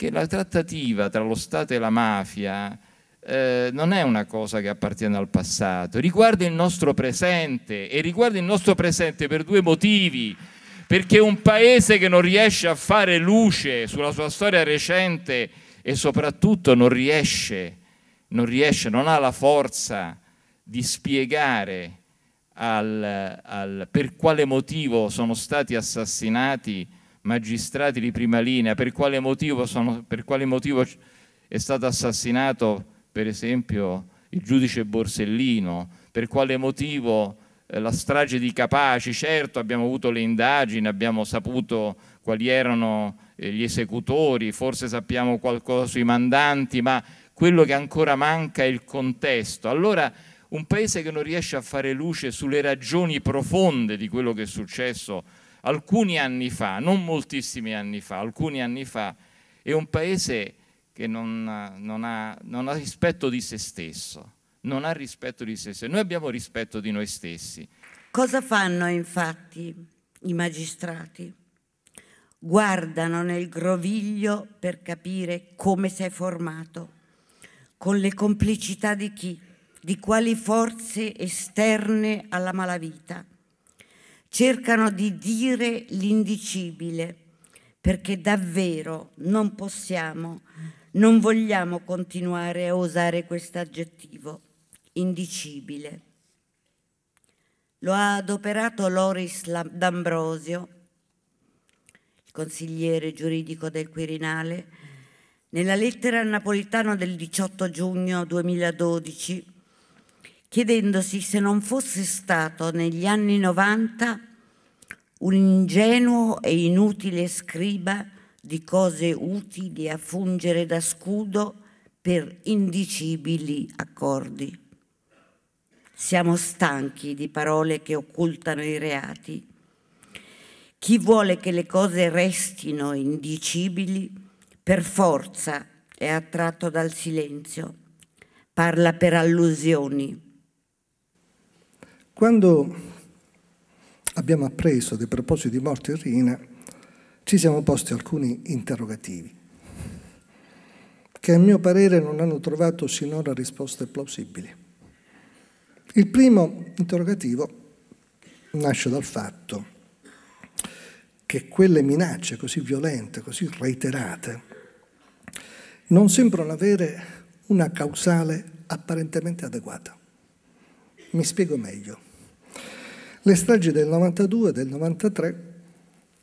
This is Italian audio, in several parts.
che la trattativa tra lo Stato e la mafia eh, non è una cosa che appartiene al passato, riguarda il nostro presente e riguarda il nostro presente per due motivi. Perché un paese che non riesce a fare luce sulla sua storia recente e soprattutto non riesce, non, riesce, non ha la forza di spiegare al, al, per quale motivo sono stati assassinati magistrati di prima linea, per quale motivo, sono, per quale motivo è stato assassinato per esempio il giudice Borsellino, per quale motivo eh, la strage di Capaci, certo abbiamo avuto le indagini, abbiamo saputo quali erano eh, gli esecutori, forse sappiamo qualcosa sui mandanti, ma quello che ancora manca è il contesto. Allora un paese che non riesce a fare luce sulle ragioni profonde di quello che è successo alcuni anni fa, non moltissimi anni fa, alcuni anni fa, è un paese che non, non, ha, non ha rispetto di se stesso, non ha rispetto di se stesso. Noi abbiamo rispetto di noi stessi. Cosa fanno infatti i magistrati? Guardano nel groviglio per capire come si è formato, con le complicità di chi, di quali forze esterne alla malavita cercano di dire l'indicibile, perché davvero non possiamo, non vogliamo continuare a usare questo aggettivo, indicibile. Lo ha adoperato Loris D'Ambrosio, il consigliere giuridico del Quirinale, nella lettera al Napolitano del 18 giugno 2012 chiedendosi se non fosse stato negli anni 90 un ingenuo e inutile scriba di cose utili a fungere da scudo per indicibili accordi. Siamo stanchi di parole che occultano i reati. Chi vuole che le cose restino indicibili, per forza è attratto dal silenzio, parla per allusioni quando abbiamo appreso dei propositi di morte in Rina, ci siamo posti alcuni interrogativi, che a mio parere non hanno trovato sinora risposte plausibili. Il primo interrogativo nasce dal fatto che quelle minacce così violente, così reiterate, non sembrano avere una causale apparentemente adeguata. Mi spiego meglio. Le stragi del 92 e del 93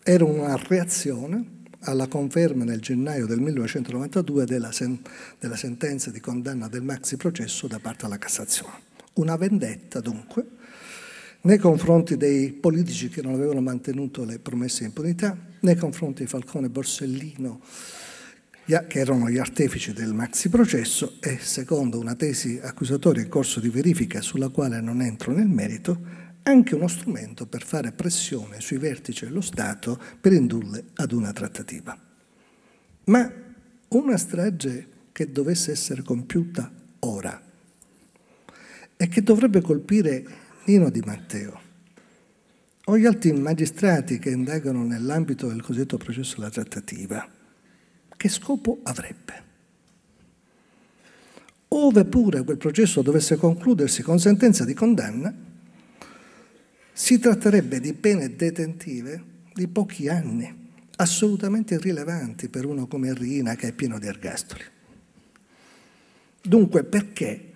erano una reazione alla conferma nel gennaio del 1992 della, sen della sentenza di condanna del maxi processo da parte della Cassazione. Una vendetta dunque nei confronti dei politici che non avevano mantenuto le promesse di impunità, nei confronti di Falcone e Borsellino che erano gli artefici del maxi processo e secondo una tesi accusatoria in corso di verifica sulla quale non entro nel merito, anche uno strumento per fare pressione sui vertici dello Stato per indurle ad una trattativa. Ma una strage che dovesse essere compiuta ora e che dovrebbe colpire Nino Di Matteo o gli altri magistrati che indagano nell'ambito del cosiddetto processo della trattativa, che scopo avrebbe? Ove pure quel processo dovesse concludersi con sentenza di condanna, si tratterebbe di pene detentive di pochi anni, assolutamente irrilevanti per uno come Rina che è pieno di ergastoli. Dunque perché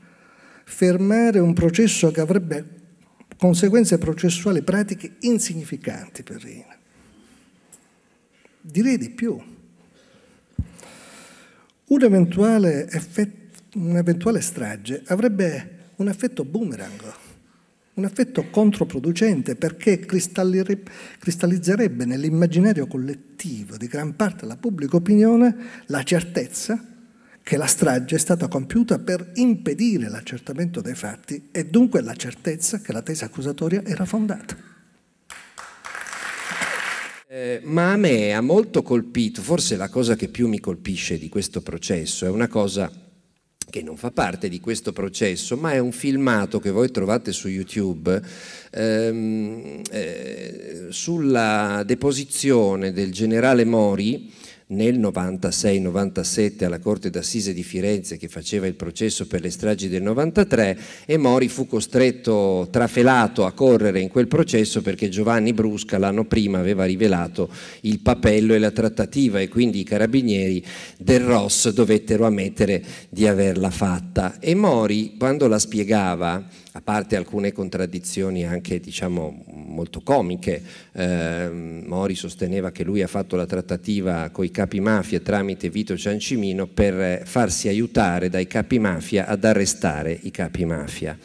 fermare un processo che avrebbe conseguenze processuali pratiche insignificanti per Rina? Direi di più. Un eventuale, effetto, un eventuale strage avrebbe un effetto boomerang un effetto controproducente perché cristallizzerebbe nell'immaginario collettivo di gran parte della pubblica opinione la certezza che la strage è stata compiuta per impedire l'accertamento dei fatti e dunque la certezza che la tesi accusatoria era fondata. Eh, ma a me ha molto colpito, forse la cosa che più mi colpisce di questo processo è una cosa che non fa parte di questo processo, ma è un filmato che voi trovate su YouTube ehm, eh, sulla deposizione del generale Mori nel 96-97 alla Corte d'Assise di Firenze che faceva il processo per le stragi del 93 e Mori fu costretto, trafelato a correre in quel processo perché Giovanni Brusca l'anno prima aveva rivelato il papello e la trattativa e quindi i carabinieri del Ross dovettero ammettere di averla fatta. E Mori quando la spiegava, a parte alcune contraddizioni anche diciamo molto comiche. Eh, Mori sosteneva che lui ha fatto la trattativa con i capi mafia tramite Vito Ciancimino per eh, farsi aiutare dai capi mafia ad arrestare i capi mafia.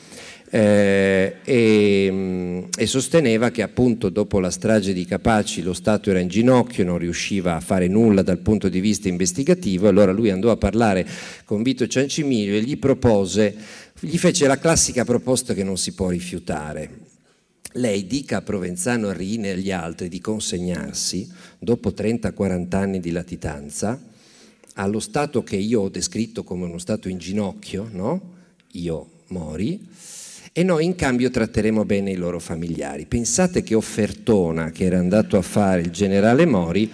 Eh, e, mm, e, sosteneva che appunto dopo la strage di Capaci lo Stato era in ginocchio, non riusciva a fare nulla dal punto di vista investigativo, allora lui andò a parlare con Vito Ciancimino e gli propose, gli fece la classica proposta che non si può rifiutare, lei dica a Provenzano, a Rine e agli altri di consegnarsi, dopo 30-40 anni di latitanza, allo stato che io ho descritto come uno stato in ginocchio, no? Io mori, e noi in cambio tratteremo bene i loro familiari. Pensate che offertona che era andato a fare il generale Mori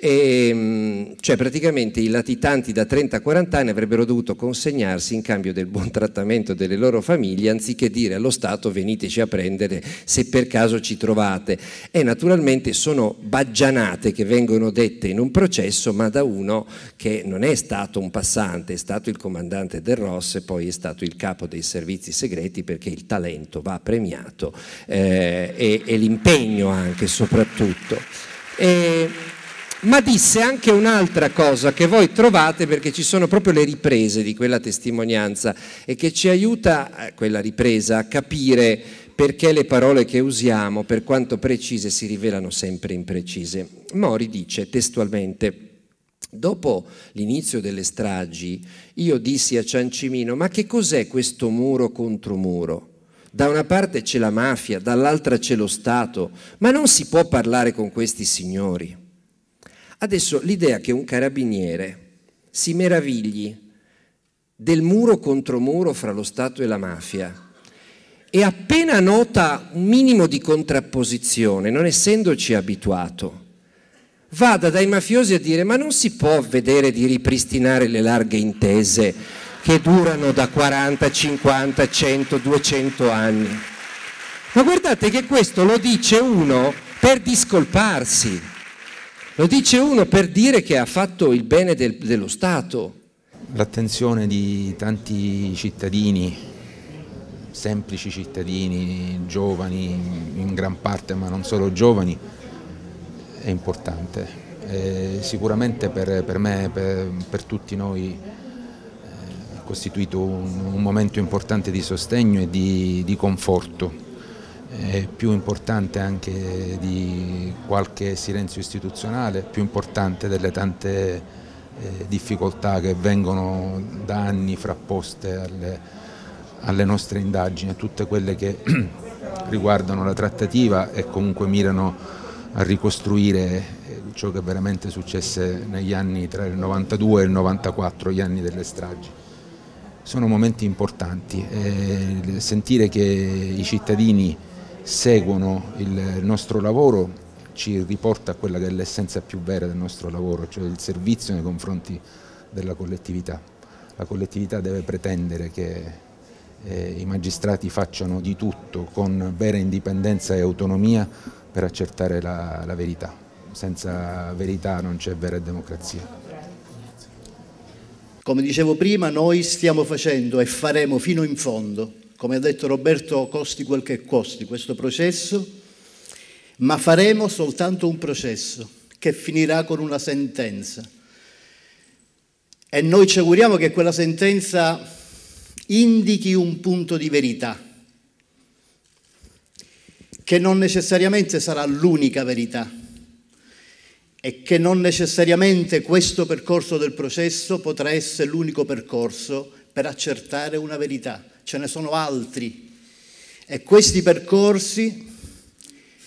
e, ehm, cioè praticamente i latitanti da 30-40 anni avrebbero dovuto consegnarsi in cambio del buon trattamento delle loro famiglie anziché dire allo Stato veniteci a prendere se per caso ci trovate. E naturalmente sono baggianate che vengono dette in un processo ma da uno che non è stato un passante, è stato il comandante del ROS e poi è stato il capo dei servizi segreti perché il talento va premiato eh, e, e l'impegno anche soprattutto. E, ehm, ma disse anche un'altra cosa che voi trovate perché ci sono proprio le riprese di quella testimonianza e che ci aiuta, eh, quella ripresa, a capire perché le parole che usiamo, per quanto precise, si rivelano sempre imprecise. Mori dice testualmente, Dopo l'inizio delle stragi, io dissi a Ciancimino, ma che cos'è questo muro contro muro? Da una parte c'è la mafia, dall'altra c'è lo Stato, ma non si può parlare con questi signori. Adesso l'idea che un carabiniere si meravigli del muro contro muro fra lo Stato e la mafia e appena nota un minimo di contrapposizione, non essendoci abituato, vada dai mafiosi a dire ma non si può vedere di ripristinare le larghe intese che durano da 40, 50, 100, 200 anni. Ma guardate che questo lo dice uno per discolparsi. Lo dice uno per dire che ha fatto il bene del, dello Stato. L'attenzione di tanti cittadini, semplici cittadini, giovani, in gran parte ma non solo giovani, è importante. E sicuramente per, per me, per, per, tutti noi, ha eh, costituito un, un, momento importante di sostegno e di, di conforto è più importante anche di qualche silenzio istituzionale, più importante delle tante eh, difficoltà che vengono da anni frapposte alle, alle nostre indagini, tutte quelle che riguardano la trattativa e comunque mirano a ricostruire eh, ciò che veramente successe negli anni tra il 92 e il 94, gli anni delle stragi sono momenti importanti. Eh, sentire che i cittadini seguono il nostro lavoro ci riporta a quella che è l'essenza più vera del nostro lavoro, cioè il servizio nei confronti della collettività. La collettività deve pretendere che eh, i magistrati facciano di tutto con vera indipendenza e autonomia per accertare la, la verità. Senza verità non c'è vera democrazia. Come dicevo prima, noi stiamo facendo e faremo fino in fondo come ha detto Roberto, costi quel che costi questo processo, ma faremo soltanto un processo che finirà con una sentenza. E noi ci auguriamo che quella sentenza indichi un punto di verità, che non necessariamente sarà l'unica verità e che non necessariamente questo percorso del processo potrà essere l'unico percorso per accertare una verità ce ne sono altri e questi percorsi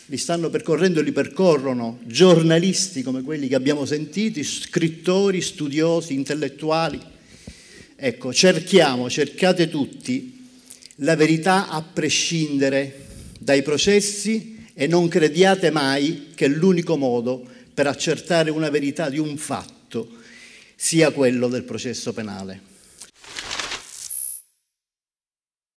li stanno percorrendo e li percorrono giornalisti come quelli che abbiamo sentito, scrittori, studiosi, intellettuali. Ecco, cerchiamo, cercate tutti la verità a prescindere dai processi e non crediate mai che l'unico modo per accertare una verità di un fatto sia quello del processo penale.